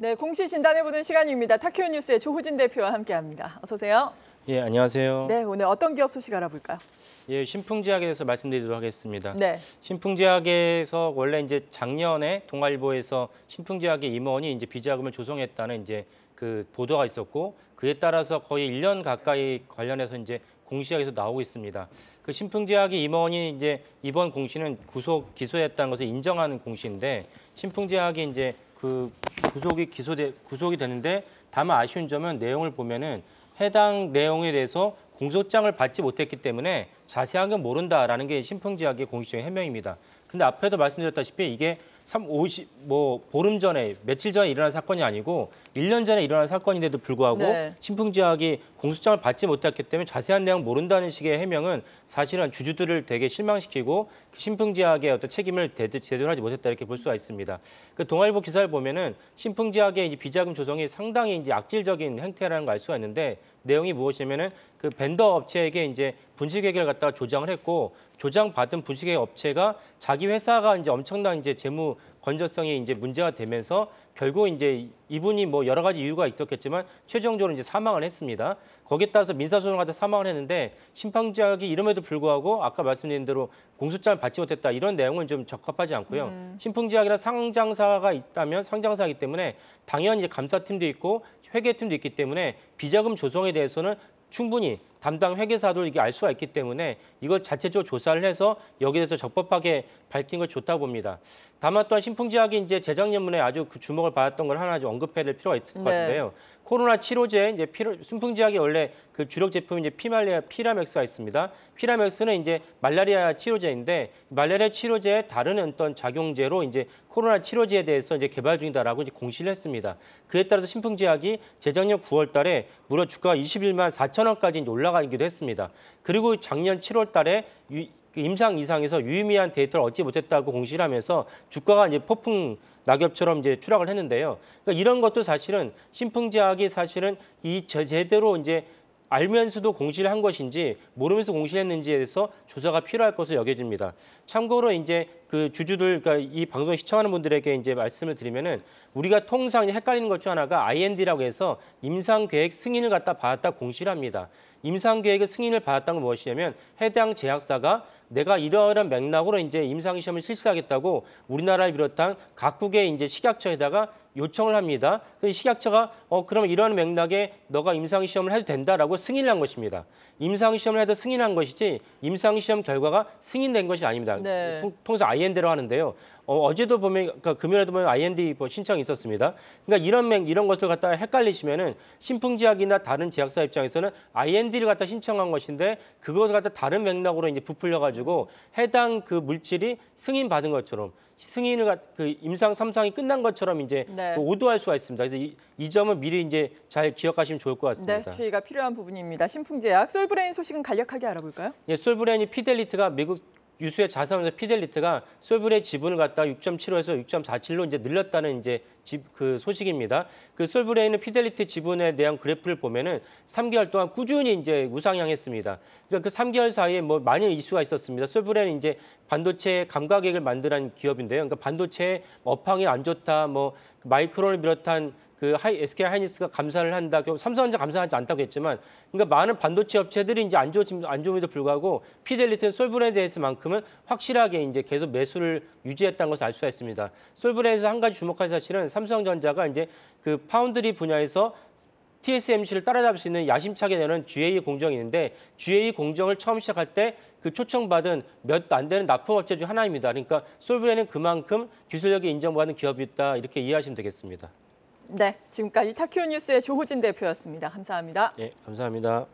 네, 공시 진단해보는 시간입니다. 타키오 뉴스의 조호진 대표와 함께합니다. 어서 오세요. 예, 안녕하세요. 네, 오늘 어떤 기업 소식 알아볼까요? 예, 신풍제약에 서 말씀드리도록 하겠습니다. 네. 신풍제약에서 원래 이제 작년에 동아일보에서 신풍제약의 임원이 이제 비자금을 조성했다는 이제 그 보도가 있었고 그에 따라서 거의 1년 가까이 관련해서 이제 공시약에서 나오고 있습니다. 그 신풍제약이 임원이 이제 이번 공시는 구속 기소했다는 것을 인정하는 공시인데 신풍제약이 이제 그 구속이 기소돼 구속이 되는데 다만 아쉬운 점은 내용을 보면은 해당 내용에 대해서 공소장을 받지 못했기 때문에 자세한 건 모른다라는 게신풍지하의 공식적인 해명입니다. 근데 앞에도 말씀드렸다시피 이게 3, 50, 뭐 보름 전에 며칠 전에 일어난 사건이 아니고 1년 전에 일어난 사건인데도 불구하고 네. 신풍지학이 공소장을 받지 못했기 때문에 자세한 내용 모른다는 식의 해명은 사실은 주주들을 되게 실망시키고 그 신풍지학의 어떤 책임을 제대로 하지 못했다 이렇게 볼 수가 있습니다. 그 동아일보 기사를 보면은 신풍지학의 비자금 조성이 상당히 이제 악질적인 행태라는 걸 알 수가 있는데 내용이 무엇이냐면은 그 벤더 업체에게 이제 분식회계를 갖다가 조장을 했고 조장받은 분식회 계 업체가 자기 회사가 이제 엄청난 이제 재무 건전성이 이제 문제가 되면서 결국 이제 이분이 뭐 여러 가지 이유가 있었겠지만 최종적으로 이제 사망을 했습니다. 거기에 따라서 민사소송을 하다 사망을 했는데 심판작이 이름에도 불구하고 아까 말씀드린 대로 공소장을 받지 못했다 이런 내용은 좀 적합하지 않고요. 음. 네. 심풍지약이라 상장사가 있다면 상장사이기 때문에 당연히 이제 감사팀도 있고 회계팀도 있기 때문에 비자금 조성에 대해서는 충분히 담당 회계사도 이게 알 수가 있기 때문에 이걸 자체적으로 조사를 해서 여기에 대해서 적법하게 밝힌 걸 좋다 고 봅니다. 다만 또한 신풍지학이 이제 재작년문에 아주 그 주목을 받았던 걸 하나 좀 언급해야 될 필요가 있을 네. 것 같은데요. 코로나 치료제 이제 피로, 신풍지학이 원래 그 주력 제품이 이제 피말리아 피라맥스가 있습니다. 피라맥스는 이제 말라리아 치료제인데 말라리아 치료제의 다른 어떤 작용제로 이제 코로나 치료제에 대해서 이제 개발 중이다라고 이제 공시를 했습니다. 그에 따라서 신풍지학이 재작년 9월달에 무려 주가가 21만 4천 4천 원까지 올라가기도 했습니다. 그리고 작년 7월 달에 유, 그 임상 이상에서 유의미한 데이터를 얻지 못했다고 공시를 하면서 주가가 이제 폭풍 낙엽처럼 이제 추락을 했는데요. 그러니까 이런 것도 사실은 신풍제약이 사실은 이 제대로 이제 알면서도 공시를 한 것인지 모르면서 공시했는지에 를 대해서 조사가 필요할 것으로 여겨집니다. 참고로 이제 그 주주들 그러니까 이 방송 시청하는 분들에게 이제 말씀을 드리면은 우리가 통상 헷갈리는 것 중 하나가 IND라고 해서 임상 계획 승인을 갖다 받았다 공시를 합니다. 임상 계획의 승인을 받았다는 건 무엇이냐면 해당 제약사가 내가 이러한 맥락으로 이제 임상 시험을 실시하겠다고 우리나라를 비롯한 각국의 이제 식약처에다가 요청을 합니다. 그 식약처가 어그럼 이러한 맥락에 너가 임상 시험을 해도 된다라고 승인을 한 것입니다. 임상 시험을 해도 승인한 것이지 임상 시험 결과가 승인된 것이 아닙니다. 네. 통, 통해서 IND로 하는데요. 어, 어 제도 보면 그러니까 금요일에도 보면 IND 뭐 신청이 있었습니다. 그러니까 이런 맥 이런 것들 갖다가 헷갈리시면은 신풍제약이나 다른 제약사 입장에서는 IND를 갖다 신청한 것인데 그것을 갖다 다른 맥락으로 이제 부풀려 가지고 해당 그 물질이 승인 받은 것처럼 승인을 그 임상 삼상이 끝난 것처럼 이제 네. 오도할 수가 있습니다. 그래서 이, 이, 점은 미리 이제 잘 기억하시면 좋을 것 같습니다. 네, 주의가 필요한 부분입니다. 신풍제약 솔브레인 소식은 간략하게 알아볼까요? 예, 솔브레인이 피델리트가 미국 유수의 자산운용 피델리트가 솔브레 지분을 갖다 6.75에서 6.47로 이제 늘렸다는 이제 집, 그 소식입니다. 그 솔브레에 는 피델리티 지분에 대한 그래프를 보면은 3개월 동안 꾸준히 이제 우상향했습니다. 그러니까 그 3개월 사이에 뭐 많은 이슈가 있었습니다. 솔브레는 이제 반도체 감각액을 만드는 기업인데요. 그러니까 반도체 업황이 안 좋다, 뭐 마이크론을 비롯한 그 하이, SK 하이닉스가 감사를 한다. 삼성전자 감사하지 않다고 했지만 그러니까 많은 반도체 업체들이 이제 안, 좋, 안 좋음에도 불구하고 피델리티는 솔브랜에 대해서만큼은 확실하게 이제 계속 매수를 유지했다는 것을 알 수가 있습니다. 솔브랜에서 한 가지 주목할 사실은 삼성전자가 이제 그 파운드리 분야에서 TSMC를 따라잡을 수 있는 야심차게 내는 GA e 공정이 있는데 GA e 공정을 처음 시작할 때 그 초청받은 몇 안 되는 납품업체 중 하나입니다. 그러니까 솔브레는 그만큼 기술력이 인정받는 기업이 있다 이렇게 이해하시면 되겠습니다. 네, 지금까지 타큐 뉴스의 조호진 대표였습니다. 감사합니다. 네, 감사합니다.